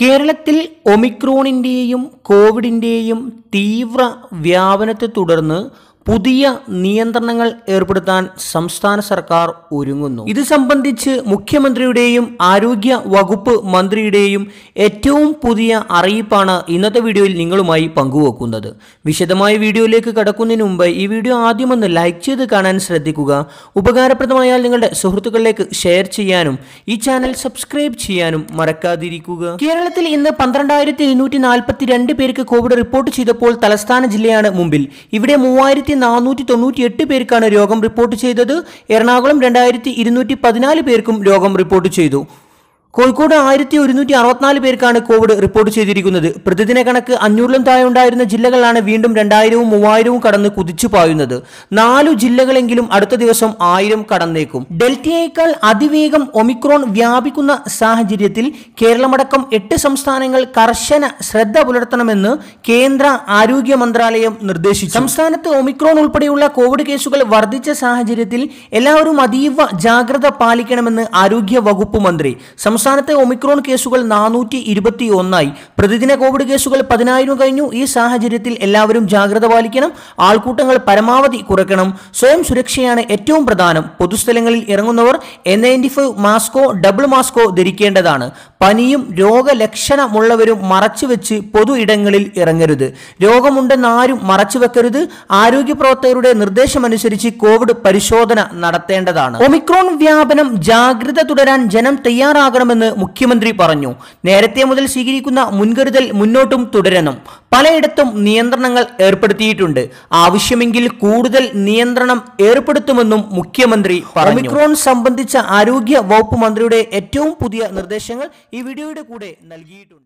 കേരളത്തിൽ ഒമിക്രോണിൻ്റെയും കോവിഡിൻ്റെയും തീവ്ര വ്യാപനത്തെ തുടർന്ന് പുതിയ നിയന്ത്രണങ്ങൾ ഏർപ്പെടുത്താൻ സംസ്ഥാന സർക്കാർ ഒരുങ്ങുന്നു ഇത് സംബന്ധിച്ച് മുഖ്യമന്ത്രിയുടെയും ആരോഗ്യ വകുപ്പ് മന്ത്രിയുടെയും ഏറ്റവും പുതിയ അറിയിപ്പാണ് ഇന്നത്തെ വീഡിയോയിൽ നിങ്ങളുമായി പങ്കുവെക്കുന്നത് വിശദമായ വീഡിയോയിലേക്ക് കടക്കുന്നതിന് മുമ്പ് ഈ വീഡിയോ ആദ്യം ഒന്ന് ലൈക്ക് ചെയ്ത് കാണാൻ ശ്രദ്ധിക്കുക ഉപകാരപ്രദമായാൽ നിങ്ങളുടെ സുഹൃത്തുക്കളിലേക്ക് ഷെയർ ചെയ്യാനും ഈ ചാനൽ സബ്സ്ക്രൈബ് ചെയ്യാനും മറക്കാതിരിക്കുക കേരളത്തിൽ ഇന്ന് പന്ത്രണ്ടായിരത്തി നാൽപ്പത്തി രണ്ട് പേർക്ക് കോവിഡ് റിപ്പോർട്ട് ചെയ്തപ്പോൾ തലസ്ഥാന ജില്ലയാണ് മുമ്പിൽ ഇവിടെ മൂവായിരത്തി നാനൂറ്റി തൊണ്ണൂറ്റി എട്ട് പേർക്കാണ് രോഗം റിപ്പോർട്ട് ചെയ്തത് എറണാകുളം രണ്ടായിരത്തി ഇരുന്നൂറ്റി പതിനാല് പേർക്കും രോഗം റിപ്പോർട്ട് ചെയ്തു കോഴിക്കോട് ആയിരത്തി ഒരുന്നൂറ്റി അറുപത്തിനാല് പേർക്കാണ് കോവിഡ് റിപ്പോർട്ട് ചെയ്തിരിക്കുന്നത് പ്രതിദിന കണക്ക് അഞ്ഞൂറിലും താഴെ ഉണ്ടായിരുന്ന ജില്ലകളാണ് വീണ്ടും രണ്ടായിരവും മൂവായിരവും കടന്ന് കുതിച്ചു പായുന്നത് നാലു ജില്ലകളെങ്കിലും അടുത്ത ദിവസം ആയിരം കടന്നേക്കും ഡെൽറ്റയേക്കാൾ അതിവേഗം ഒമിക്രോൺ വ്യാപിക്കുന്ന സാഹചര്യത്തിൽ കേരളമടക്കം എട്ട് സംസ്ഥാനങ്ങൾ കർശന ശ്രദ്ധ പുലർത്തണമെന്ന് കേന്ദ്ര ആരോഗ്യ മന്ത്രാലയം നിർദ്ദേശിച്ചു സംസ്ഥാനത്ത് ഒമിക്രോൺ ഉൾപ്പെടെയുള്ള കോവിഡ് കേസുകൾ വർദ്ധിച്ച സാഹചര്യത്തിൽ എല്ലാവരും അതീവ ജാഗ്രത പാലിക്കണമെന്ന് ആരോഗ്യ വകുപ്പ് മന്ത്രി സംസ്ഥാനത്തെ ഒമിക്രോൺ കേസുകൾ നാനൂറ്റി ഇരുപത്തി ഒന്നായി പ്രതിദിന കോവിഡ് കേസുകൾ പതിനായിരം കഴിഞ്ഞു ഈ സാഹചര്യത്തിൽ എല്ലാവരും ജാഗ്രത പാലിക്കണം ആൾക്കൂട്ടങ്ങൾ പരമാവധി കുറയ്ക്കണം സ്വയം സുരക്ഷയാണ് ഏറ്റവും പ്രധാനം പൊതുസ്ഥലങ്ങളിൽ ഇറങ്ങുന്നവർ എൻ നയൻറ്റി ഫൈവ് മാസ്കോ ഡബിൾ മാസ്കോ ധരിക്കേണ്ടതാണ് പനിയും രോഗലക്ഷണമുള്ളവരും മറച്ചുവെച്ച് പൊതു ഇടങ്ങളിൽ ഇറങ്ങരുത് രോഗമുണ്ടെന്ന് ആരും മറച്ചുവെക്കരുത് ആരോഗ്യ പ്രവർത്തകരുടെ നിർദ്ദേശമനുസരിച്ച് കോവിഡ് പരിശോധന നടത്തേണ്ടതാണ് ഒമിക്രോൺ വ്യാപനം ജാഗ്രത തുടരാൻ ജനം തയ്യാറാകണമെന്ന് തുടരുമെന്ന് മുഖ്യമന്ത്രി പറഞ്ഞു നേരത്തെ മുതൽ സ്വീകരിക്കുന്ന മുൻകരുതൽ മുന്നോട്ടും തുടരണം പലയിടത്തും നിയന്ത്രണങ്ങൾ ഏർപ്പെടുത്തിയിട്ടുണ്ട് ആവശ്യമെങ്കിൽ കൂടുതൽ നിയന്ത്രണം ഏർപ്പെടുത്തുമെന്നും മുഖ്യമന്ത്രി പറഞ്ഞു ഒമിക്രോൺ സംബന്ധിച്ച ആരോഗ്യ വകുപ്പ് മന്ത്രിയുടെ ഏറ്റവും പുതിയ നിർദ്ദേശങ്ങൾ ഈ വീഡിയോയുടെ കൂടെ നൽകിയിട്ടുണ്ട്